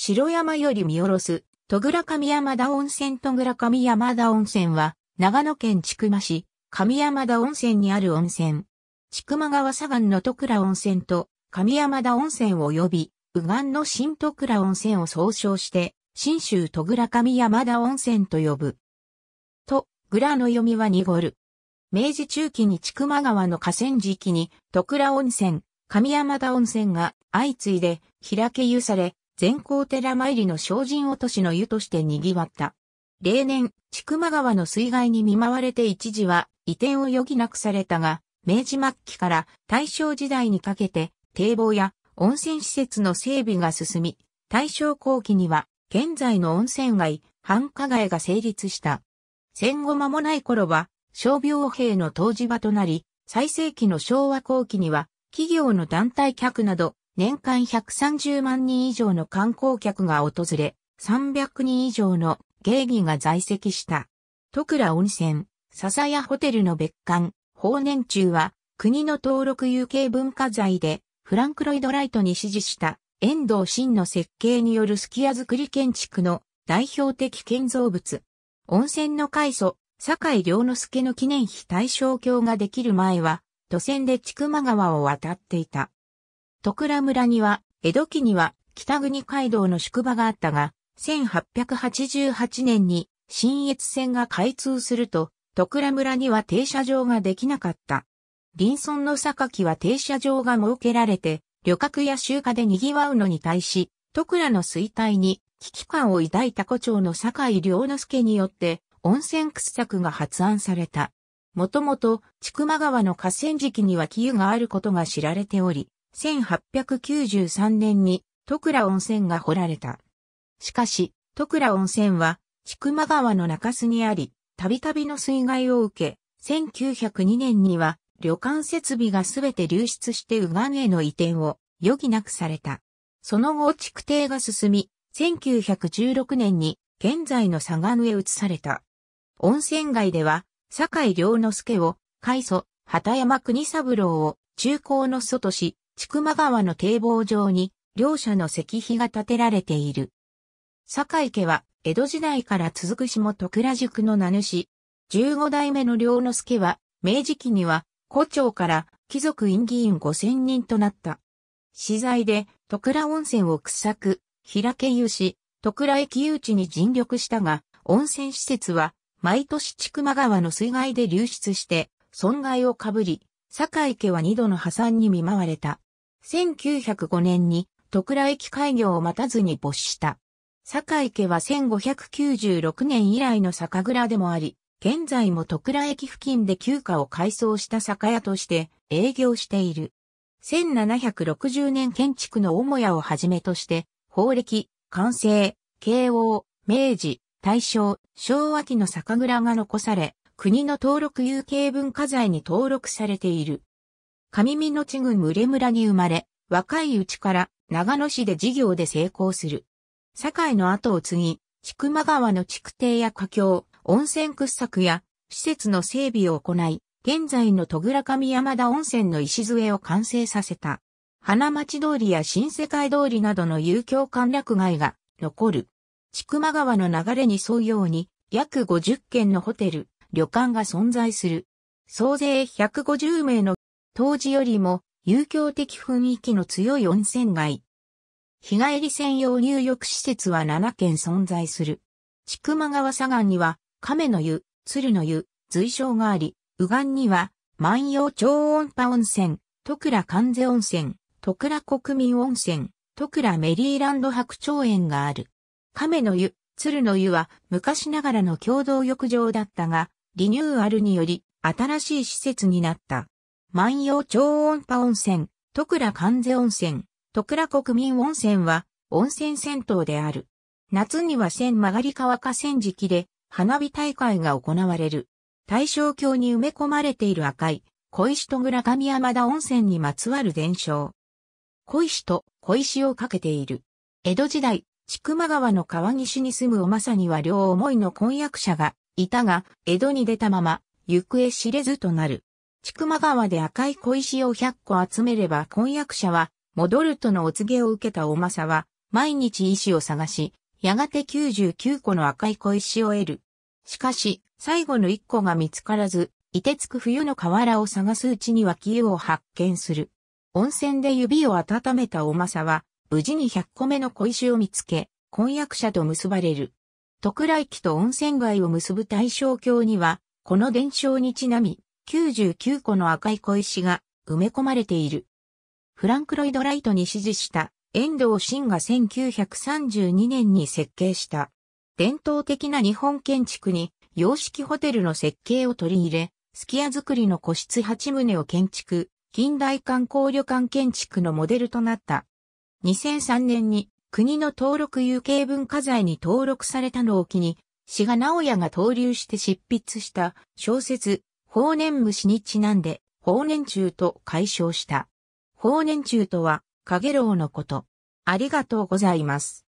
城山より見下ろす、戸倉上山田温泉戸倉上山田温泉は、長野県千曲市、上山田温泉にある温泉。千曲川左岸の戸倉温泉と、上山田温泉及び、右岸の新戸倉温泉を総称して、新州戸倉上山田温泉と呼ぶ。と、蔵の読みは濁る。明治中期に千曲川の河川敷に、戸倉温泉、上山田温泉が相次いで開け湯され、善光寺参りの精進落としの湯として賑わった。例年、千曲川の水害に見舞われて一時は移転を余儀なくされたが、明治末期から大正時代にかけて堤防や温泉施設の整備が進み、大正後期には現在の温泉街、繁華街が成立した。戦後間もない頃は、傷病兵の湯治場となり、最盛期の昭和後期には、企業の団体客など、年間130万人以上の観光客が訪れ、300人以上の芸妓が在籍した。徳倉温泉、笹屋ホテルの別館、法年中は、国の登録有形文化財で、フランクロイドライトに指示した遠藤真の設計によるすき家作り建築の代表的建造物。温泉の開祖、坂井良之助の記念碑大正橋ができる前は、都線で千曲川を渡っていた。戸倉村には、江戸期には北国街道の宿場があったが、1888年に新越線が開通すると、戸倉村には停車場ができなかった。林村の榊は停車場が設けられて、旅客や集荷で賑わうのに対し、戸倉の衰退に危機感を抱いた古町の井良之助によって、温泉掘削が発案された。もともと、千曲川の河川敷には木湯があることが知られており、1893年に徳良温泉が掘られた。しかし、徳良温泉は、千曲川の中洲にあり、たびたびの水害を受け、1902年には、旅館設備がすべて流出して右岸への移転を余儀なくされた。その後、築堤が進み、1916年に現在の左岸へ移された。温泉街では、坂井良之助を、海祖、畑山国三郎を中高の祖とし、千曲川の堤防上に、両者の石碑が建てられている。坂井家は、江戸時代から続く下徳倉塾の名主。十五代目の良之助は、明治期には、古町から貴族院議員五千人となった。資材で、徳倉温泉を掘削、開け湯し、徳倉駅誘致に尽力したが、温泉施設は、毎年千曲川の水害で流出して、損害をかぶり、坂井家は二度の破産に見舞われた。1905年に徳倉駅開業を待たずに没した。坂井家は1596年以来の酒蔵でもあり、現在も徳倉駅付近で休暇を改装した酒屋として営業している。1760年建築の母屋をはじめとして、法暦、完成、慶応、明治、大正、昭和期の酒蔵が残され、国の登録有形文化財に登録されている。上美野地郡群れ村に生まれ、若いうちから長野市で事業で成功する。堺の後を継ぎ、千曲川の築堤や架橋、温泉掘削や施設の整備を行い、現在の戸倉上山田温泉の礎を完成させた。花町通りや新世界通りなどの遊興歓楽街が残る。千曲川の流れに沿うように約50軒のホテル、旅館が存在する。総勢150名の当時よりも遊興的雰囲気の強い温泉街。日帰り専用入浴施設は7軒存在する。千曲川左岸には亀の湯、鶴の湯、随所があり、右岸には万葉超音波温泉、徳倉関税温泉、徳倉国民温泉、徳倉メリーランド白鳥園がある。亀の湯、鶴の湯は昔ながらの共同浴場だったが、リニューアルにより新しい施設になった。万葉超音波温泉、徳良関税温泉、徳良国民温泉は温泉銭湯である。夏には千曲り川河川敷で花火大会が行われる。大正橋に埋め込まれている赤い小石と倉上山田温泉にまつわる伝承。小石と小石をかけている。江戸時代、千曲川の川岸に住むおまさには両思いの婚約者がいたが、江戸に出たまま行方知れずとなる。千曲川で赤い小石を100個集めれば婚約者は戻るとのお告げを受けたおまさは毎日石を探し、やがて99個の赤い小石を得る。しかし、最後の1個が見つからず、凍てつく冬の河原を探すうちに脇湯を発見する。温泉で指を温めたおまさは、無事に100個目の小石を見つけ、婚約者と結ばれる。徳来期と温泉街を結ぶ大正橋には、この伝承にちなみ、99個の赤い小石が埋め込まれている。フランク・ロイド・ライトに指示した遠藤真が1932年に設計した伝統的な日本建築に洋式ホテルの設計を取り入れ、スキア作りの個室8棟を建築、近代観光旅館建築のモデルとなった。2003年に国の登録有形文化財に登録されたのを機に、志賀直哉が登入して執筆した小説、法年虫にちなんで、法年中と解消した。法年中とは、かげろうのこと。ありがとうございます。